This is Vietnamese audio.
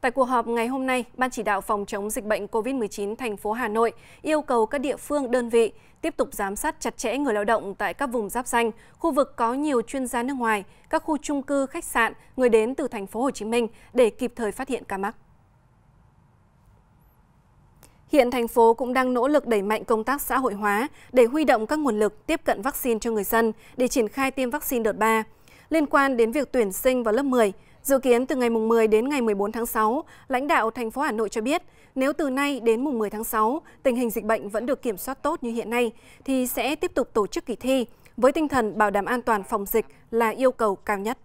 Tại cuộc họp ngày hôm nay, Ban chỉ đạo phòng chống dịch bệnh COVID-19 thành phố Hà Nội yêu cầu các địa phương đơn vị tiếp tục giám sát chặt chẽ người lao động tại các vùng giáp danh, khu vực có nhiều chuyên gia nước ngoài, các khu trung cư, khách sạn, người đến từ thành phố Hồ Chí Minh để kịp thời phát hiện ca mắc. Hiện thành phố cũng đang nỗ lực đẩy mạnh công tác xã hội hóa để huy động các nguồn lực tiếp cận vaccine cho người dân để triển khai tiêm vaccine đợt 3. Liên quan đến việc tuyển sinh vào lớp 10, Dự kiến từ ngày 10 đến ngày 14 tháng 6, lãnh đạo thành phố Hà Nội cho biết, nếu từ nay đến mùng 10 tháng 6, tình hình dịch bệnh vẫn được kiểm soát tốt như hiện nay thì sẽ tiếp tục tổ chức kỳ thi với tinh thần bảo đảm an toàn phòng dịch là yêu cầu cao nhất.